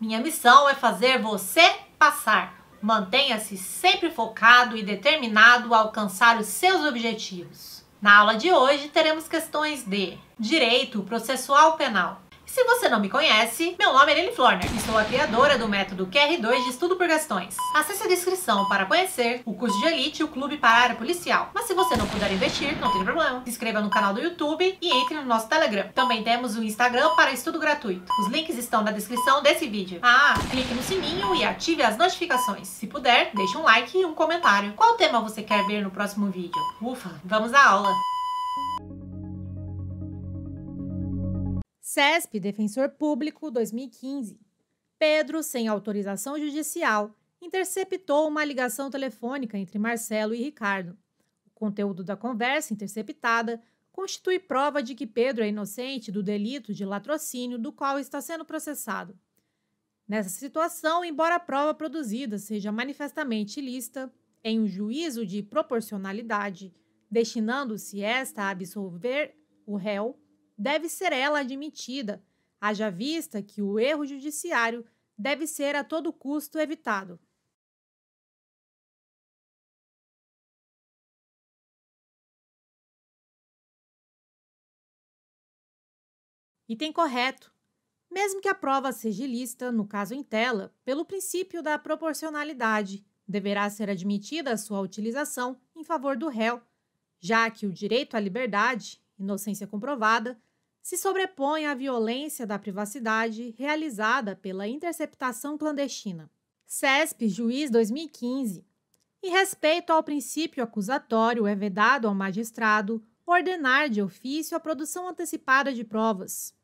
Minha missão é fazer você passar. Mantenha-se sempre focado e determinado a alcançar os seus objetivos. Na aula de hoje teremos questões de Direito Processual Penal, se você não me conhece, meu nome é Lili Florner né? e sou a criadora do método QR2 de estudo por gastões. Acesse a descrição para conhecer o curso de Elite e o clube para área policial. Mas se você não puder investir, não tem problema. Se inscreva no canal do YouTube e entre no nosso Telegram. Também temos o Instagram para estudo gratuito. Os links estão na descrição desse vídeo. Ah, clique no sininho e ative as notificações. Se puder, deixe um like e um comentário. Qual tema você quer ver no próximo vídeo? Ufa, vamos à aula! CESP Defensor Público 2015. Pedro, sem autorização judicial, interceptou uma ligação telefônica entre Marcelo e Ricardo. O conteúdo da conversa interceptada constitui prova de que Pedro é inocente do delito de latrocínio do qual está sendo processado. Nessa situação, embora a prova produzida seja manifestamente ilícita, em um juízo de proporcionalidade, destinando-se esta a absolver o réu, deve ser ela admitida, haja vista que o erro judiciário deve ser a todo custo evitado. Item correto. Mesmo que a prova seja ilícita, no caso em tela, pelo princípio da proporcionalidade, deverá ser admitida a sua utilização em favor do réu, já que o direito à liberdade, inocência comprovada, se sobrepõe à violência da privacidade realizada pela interceptação clandestina. CESP, juiz 2015. Em respeito ao princípio acusatório, é vedado ao magistrado ordenar de ofício a produção antecipada de provas.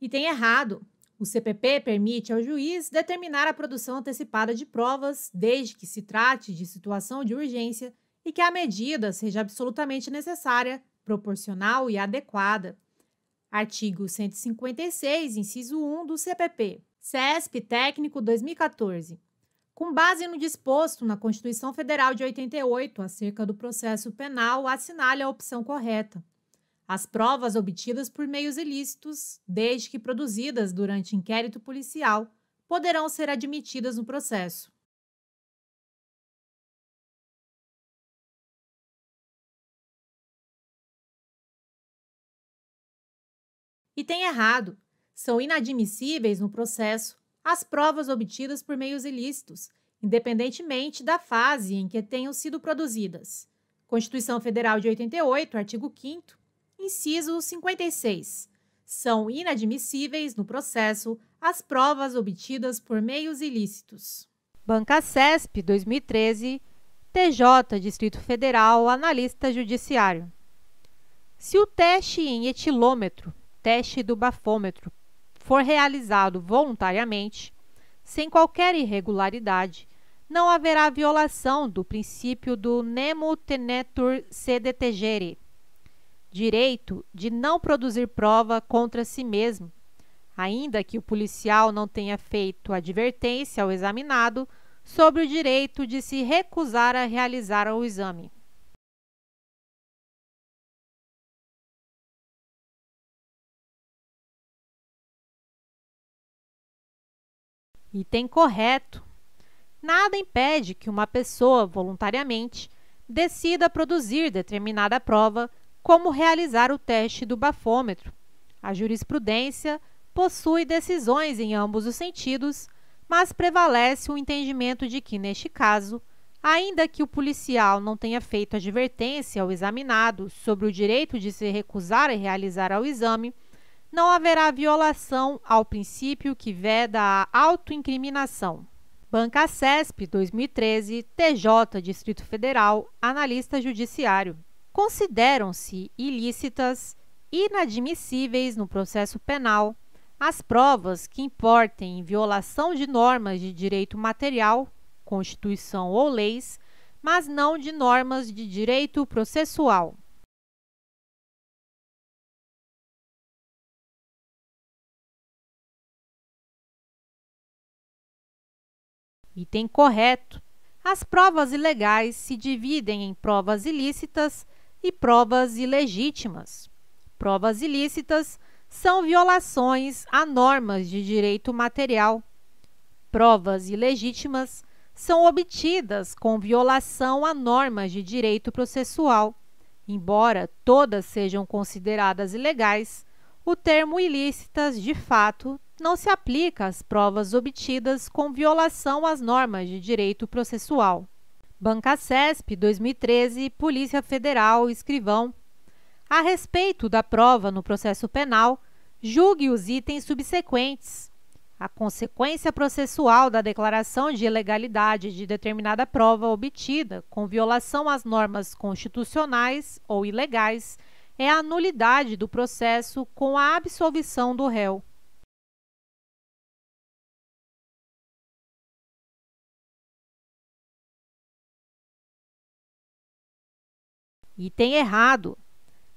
E tem errado. O CPP permite ao juiz determinar a produção antecipada de provas, desde que se trate de situação de urgência e que a medida seja absolutamente necessária, proporcional e adequada. Artigo 156, inciso 1 do CPP. CESP Técnico 2014. Com base no disposto na Constituição Federal de 88 acerca do processo penal, assinale a opção correta. As provas obtidas por meios ilícitos, desde que produzidas durante inquérito policial, poderão ser admitidas no processo. E tem errado. São inadmissíveis no processo as provas obtidas por meios ilícitos, independentemente da fase em que tenham sido produzidas. Constituição Federal de 88, artigo 5 Inciso 56. São inadmissíveis no processo as provas obtidas por meios ilícitos. Banca CESP 2013, TJ Distrito Federal, analista judiciário. Se o teste em etilômetro, teste do bafômetro, for realizado voluntariamente, sem qualquer irregularidade, não haverá violação do princípio do nemo tenetur sede tegere, direito de não produzir prova contra si mesmo, ainda que o policial não tenha feito advertência ao examinado sobre o direito de se recusar a realizar o exame. Item correto. Nada impede que uma pessoa voluntariamente decida produzir determinada prova como realizar o teste do bafômetro. A jurisprudência possui decisões em ambos os sentidos, mas prevalece o entendimento de que, neste caso, ainda que o policial não tenha feito advertência ao examinado sobre o direito de se recusar a realizar o exame, não haverá violação ao princípio que veda a autoincriminação. Banca CESP 2013, TJ Distrito Federal, analista judiciário consideram-se ilícitas, inadmissíveis no processo penal, as provas que importem em violação de normas de direito material, Constituição ou leis, mas não de normas de direito processual. Item correto. As provas ilegais se dividem em provas ilícitas, e provas ilegítimas. Provas ilícitas são violações a normas de direito material. Provas ilegítimas são obtidas com violação a normas de direito processual. Embora todas sejam consideradas ilegais, o termo ilícitas, de fato, não se aplica às provas obtidas com violação às normas de direito processual. Banca CESP 2013, Polícia Federal, escrivão. A respeito da prova no processo penal, julgue os itens subsequentes. A consequência processual da declaração de ilegalidade de determinada prova obtida com violação às normas constitucionais ou ilegais é a nulidade do processo com a absolvição do réu. Item errado.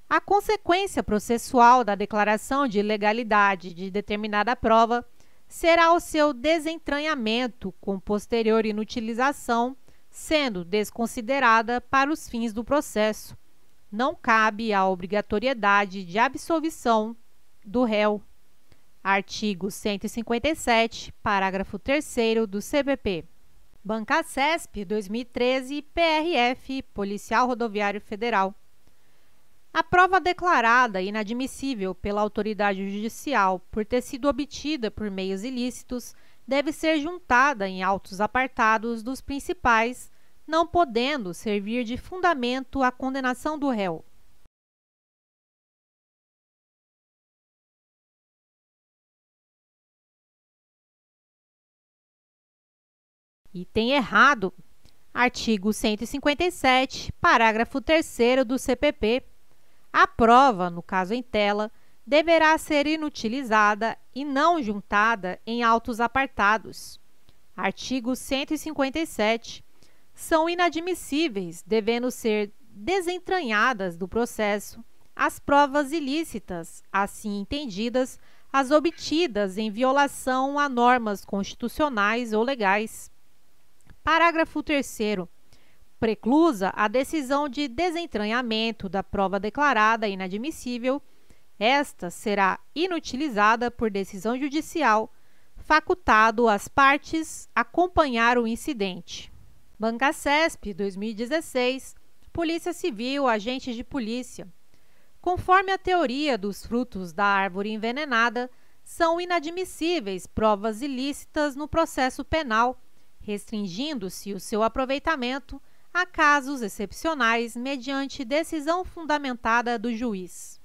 A consequência processual da declaração de ilegalidade de determinada prova será o seu desentranhamento com posterior inutilização, sendo desconsiderada para os fins do processo. Não cabe a obrigatoriedade de absolvição do réu. Artigo 157, parágrafo 3 do CPP. Banca CESP 2013 PRF Policial Rodoviário Federal. A prova declarada inadmissível pela autoridade judicial por ter sido obtida por meios ilícitos deve ser juntada em autos apartados dos principais, não podendo servir de fundamento à condenação do réu. Item errado. Artigo 157, parágrafo 3 do CPP. A prova, no caso em tela, deverá ser inutilizada e não juntada em autos apartados. Artigo 157. São inadmissíveis, devendo ser desentranhadas do processo, as provas ilícitas, assim entendidas, as obtidas em violação a normas constitucionais ou legais. Parágrafo 3 Preclusa a decisão de desentranhamento da prova declarada inadmissível, esta será inutilizada por decisão judicial, facultado às partes acompanhar o incidente. Banca CESP 2016, Polícia Civil, agentes de polícia. Conforme a teoria dos frutos da árvore envenenada, são inadmissíveis provas ilícitas no processo penal restringindo-se o seu aproveitamento a casos excepcionais mediante decisão fundamentada do juiz.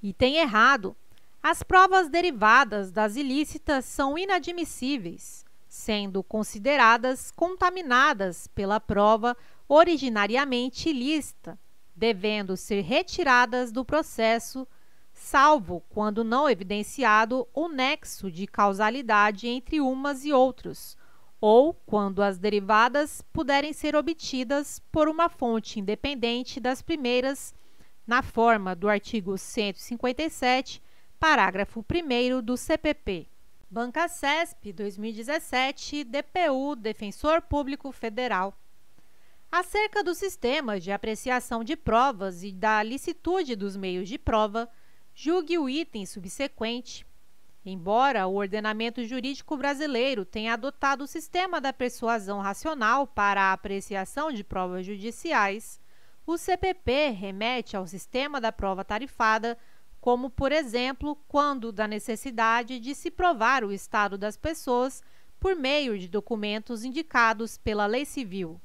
Item errado. As provas derivadas das ilícitas são inadmissíveis, sendo consideradas contaminadas pela prova originariamente ilícita, devendo ser retiradas do processo, salvo quando não evidenciado o nexo de causalidade entre umas e outras, ou quando as derivadas puderem ser obtidas por uma fonte independente das primeiras, na forma do artigo 157, parágrafo 1 do CPP. Banca CESP 2017, DPU, Defensor Público Federal. Acerca dos sistemas de apreciação de provas e da licitude dos meios de prova, julgue o item subsequente. Embora o ordenamento jurídico brasileiro tenha adotado o sistema da persuasão racional para a apreciação de provas judiciais, o CPP remete ao sistema da prova tarifada, como, por exemplo, quando da necessidade de se provar o estado das pessoas por meio de documentos indicados pela lei civil.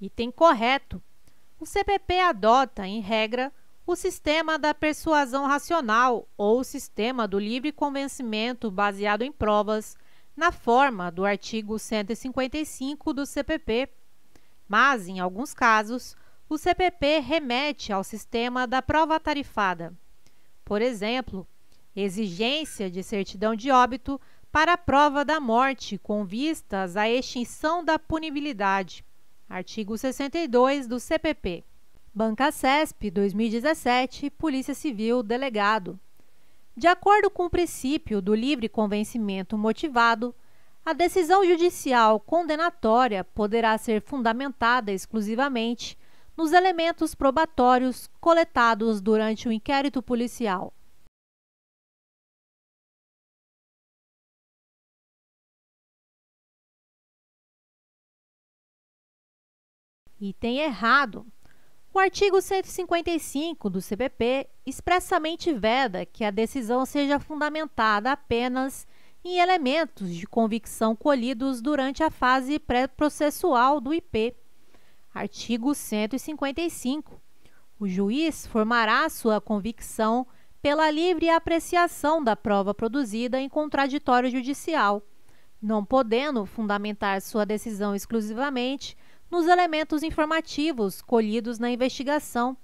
Item correto. O CPP adota, em regra, o sistema da persuasão racional ou o sistema do livre convencimento baseado em provas, na forma do artigo 155 do CPP. Mas, em alguns casos, o CPP remete ao sistema da prova tarifada. Por exemplo, exigência de certidão de óbito para a prova da morte com vistas à extinção da punibilidade. Artigo 62 do CPP. Banca CESP 2017, Polícia Civil, Delegado. De acordo com o princípio do livre convencimento motivado, a decisão judicial condenatória poderá ser fundamentada exclusivamente nos elementos probatórios coletados durante o inquérito policial. Item errado. O artigo 155 do CPP expressamente veda que a decisão seja fundamentada apenas em elementos de convicção colhidos durante a fase pré-processual do IP. Artigo 155. O juiz formará sua convicção pela livre apreciação da prova produzida em contraditório judicial, não podendo fundamentar sua decisão exclusivamente nos elementos informativos colhidos na investigação,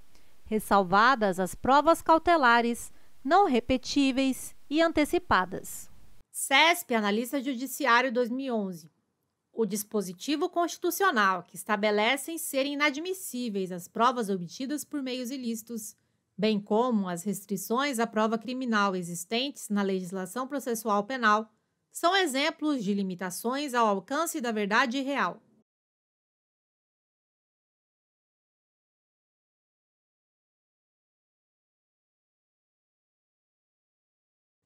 ressalvadas as provas cautelares, não repetíveis e antecipadas. CESP Analista Judiciário 2011. O dispositivo constitucional que estabelece serem inadmissíveis as provas obtidas por meios ilícitos, bem como as restrições à prova criminal existentes na legislação processual penal, são exemplos de limitações ao alcance da verdade real.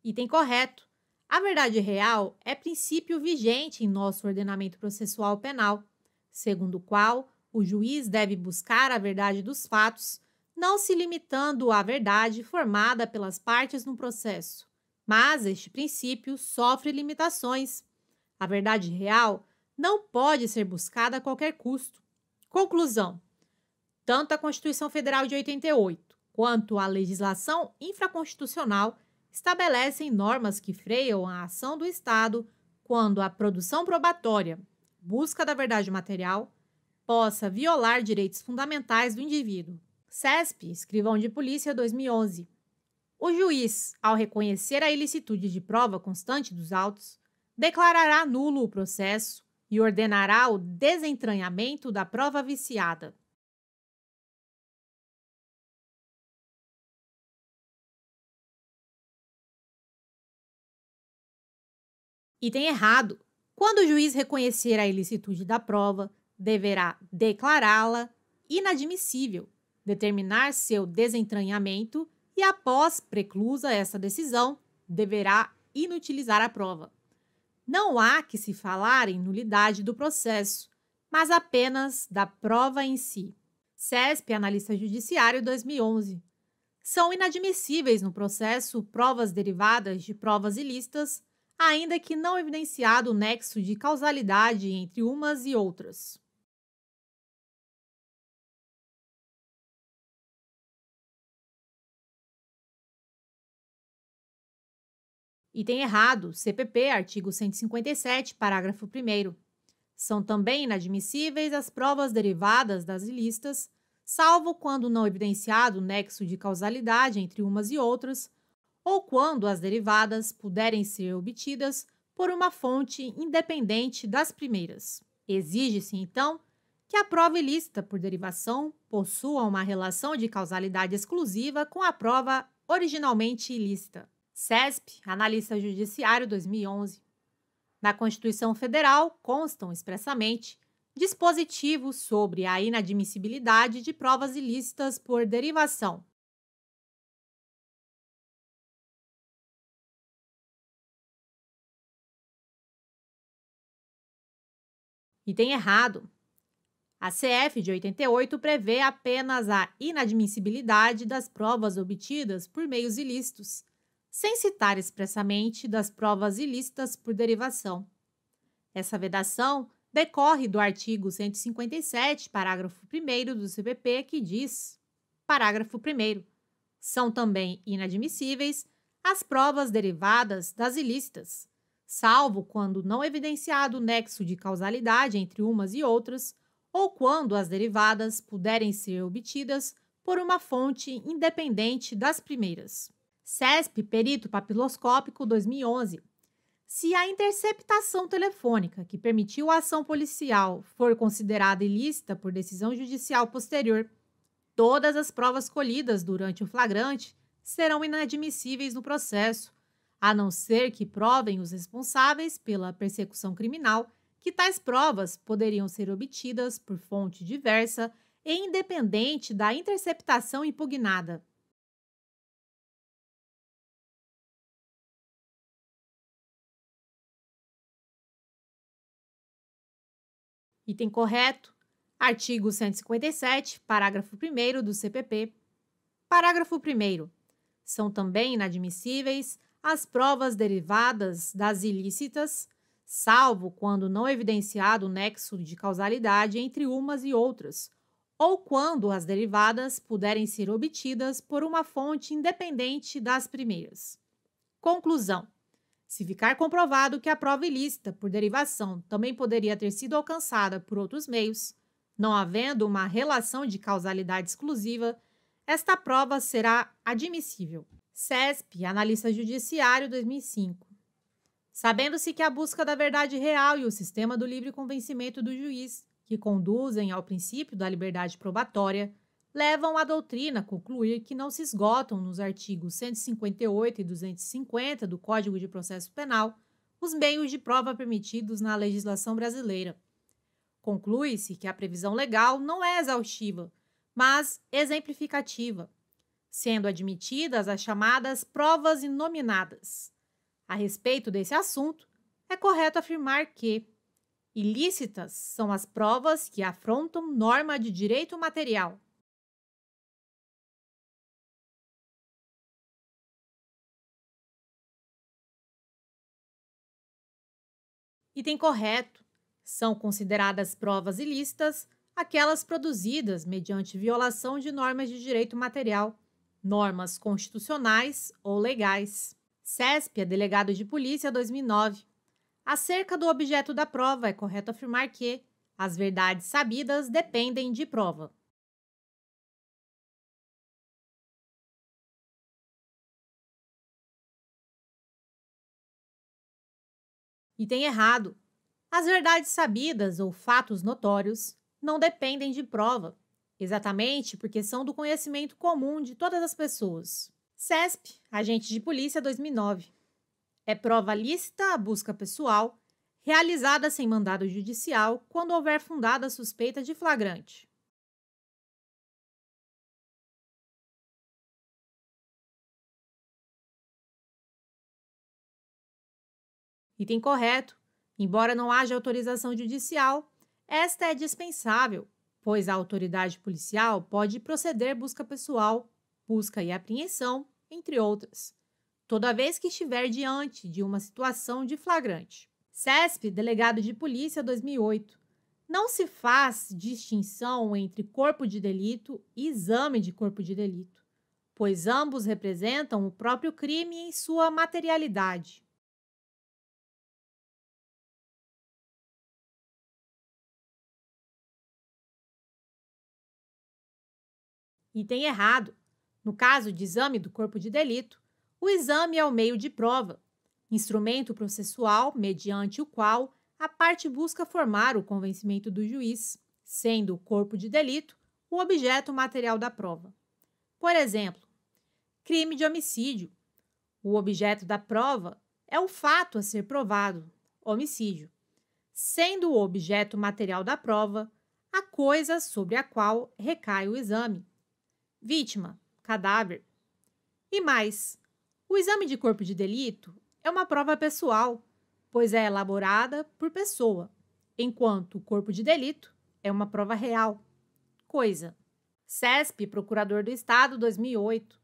Item correto. A verdade real é princípio vigente em nosso ordenamento processual penal, segundo o qual o juiz deve buscar a verdade dos fatos, não se limitando à verdade formada pelas partes no processo. Mas este princípio sofre limitações. A verdade real não pode ser buscada a qualquer custo. Conclusão: tanto a Constituição Federal de 88 quanto a legislação infraconstitucional estabelecem normas que freiam a ação do Estado quando a produção probatória, busca da verdade material, possa violar direitos fundamentais do indivíduo. CESP, Escrivão de Polícia, 2011. O juiz, ao reconhecer a ilicitude de prova constante dos autos, declarará nulo o processo e ordenará o desentranhamento da prova viciada, Item errado. Quando o juiz reconhecer a ilicitude da prova, deverá declará-la inadmissível, determinar seu desentranhamento e, após preclusa essa decisão, deverá inutilizar a prova. Não há que se falar em nulidade do processo, mas apenas da prova em si. CESP, Analista Judiciário 2011. São inadmissíveis no processo provas derivadas de provas ilícitas ainda que não evidenciado o nexo de causalidade entre umas e outras. Item errado, CPP, artigo 157, parágrafo 1. São também inadmissíveis as provas derivadas das ilícitas, salvo quando não evidenciado o nexo de causalidade entre umas e outras, ou quando as derivadas puderem ser obtidas por uma fonte independente das primeiras. Exige-se, então, que a prova ilícita por derivação possua uma relação de causalidade exclusiva com a prova originalmente ilícita. CESP, Analista Judiciário 2011. Na Constituição Federal constam expressamente dispositivos sobre a inadmissibilidade de provas ilícitas por derivação, E tem errado. A CF de 88 prevê apenas a inadmissibilidade das provas obtidas por meios ilícitos, sem citar expressamente das provas ilícitas por derivação. Essa vedação decorre do artigo 157, parágrafo 1 do CPP, que diz: parágrafo 1. São também inadmissíveis as provas derivadas das ilícitas, salvo quando não evidenciado nexo de causalidade entre umas e outras, ou quando as derivadas puderem ser obtidas por uma fonte independente das primeiras. CESP Perito Papiloscópico 2011. Se a interceptação telefônica que permitiu a ação policial for considerada ilícita por decisão judicial posterior, todas as provas colhidas durante o flagrante serão inadmissíveis no processo, a não ser que provem os responsáveis pela persecução criminal que tais provas poderiam ser obtidas por fonte diversa e independente da interceptação impugnada. Item correto. Artigo 157, parágrafo 1 do CPP. Parágrafo 1. São também inadmissíveis as provas derivadas das ilícitas, salvo quando não evidenciado o nexo de causalidade entre umas e outras, ou quando as derivadas puderem ser obtidas por uma fonte independente das primeiras. Conclusão: se ficar comprovado que a prova ilícita por derivação também poderia ter sido alcançada por outros meios, não havendo uma relação de causalidade exclusiva, esta prova será admissível. CESP, analista judiciário 2005. Sabendo-se que a busca da verdade real e o sistema do livre convencimento do juiz, que conduzem ao princípio da liberdade probatória, levam a doutrina a concluir que não se esgotam nos artigos 158 e 250 do Código de Processo Penal os meios de prova permitidos na legislação brasileira. Conclui-se que a previsão legal não é exaustiva, mas exemplificativa sendo admitidas as chamadas provas inominadas. A respeito desse assunto, é correto afirmar que ilícitas são as provas que afrontam norma de direito material. Item correto. São consideradas provas ilícitas aquelas produzidas mediante violação de normas de direito material normas constitucionais ou legais. CESP é delegado de polícia 2009. Acerca do objeto da prova, é correto afirmar que as verdades sabidas dependem de prova. Item errado. As verdades sabidas ou fatos notórios não dependem de prova. Exatamente porque são do conhecimento comum de todas as pessoas. CESP, Agente de Polícia 2009. É prova lícita a busca pessoal, realizada sem mandado judicial quando houver fundada suspeita de flagrante. Item correto. Embora não haja autorização judicial, esta é dispensável pois a autoridade policial pode proceder busca pessoal, busca e apreensão, entre outras, toda vez que estiver diante de uma situação de flagrante. CESP, delegado de polícia 2008. Não se faz distinção entre corpo de delito e exame de corpo de delito, pois ambos representam o próprio crime em sua materialidade. Item errado. No caso de exame do corpo de delito, o exame é o meio de prova, instrumento processual mediante o qual a parte busca formar o convencimento do juiz, sendo o corpo de delito o objeto material da prova. Por exemplo, crime de homicídio. O objeto da prova é o fato a ser provado, homicídio, sendo o objeto material da prova a coisa sobre a qual recai o exame, vítima, cadáver. E mais, o exame de corpo de delito é uma prova pessoal, pois é elaborada por pessoa, enquanto o corpo de delito é uma prova real, coisa. CESP, Procurador do Estado, 2008.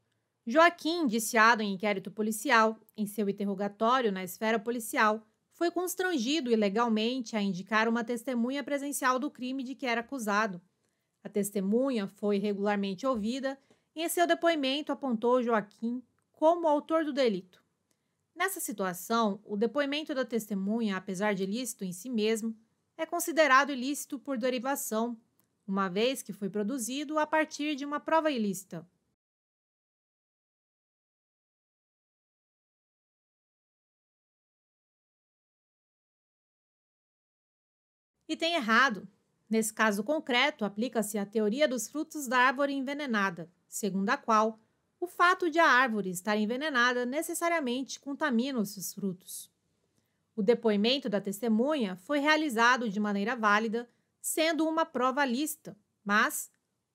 Joaquim, indiciado em inquérito policial, em seu interrogatório na esfera policial, foi constrangido ilegalmente a indicar uma testemunha presencial do crime de que era acusado, a testemunha foi regularmente ouvida e, em seu depoimento, apontou Joaquim como autor do delito. Nessa situação, o depoimento da testemunha, apesar de ilícito em si mesmo, é considerado ilícito por derivação, uma vez que foi produzido a partir de uma prova ilícita. E tem errado. Nesse caso concreto, aplica-se a teoria dos frutos da árvore envenenada, segundo a qual o fato de a árvore estar envenenada necessariamente contamina os seus frutos. O depoimento da testemunha foi realizado de maneira válida, sendo uma prova lícita, mas,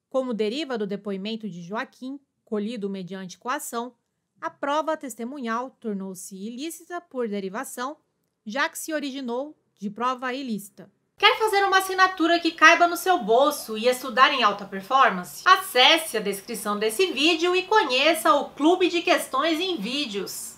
como deriva do depoimento de Joaquim, colhido mediante coação, a prova testemunhal tornou-se ilícita por derivação, já que se originou de prova ilícita. Quer fazer uma assinatura que caiba no seu bolso e estudar em alta performance? Acesse a descrição desse vídeo e conheça o Clube de Questões em Vídeos.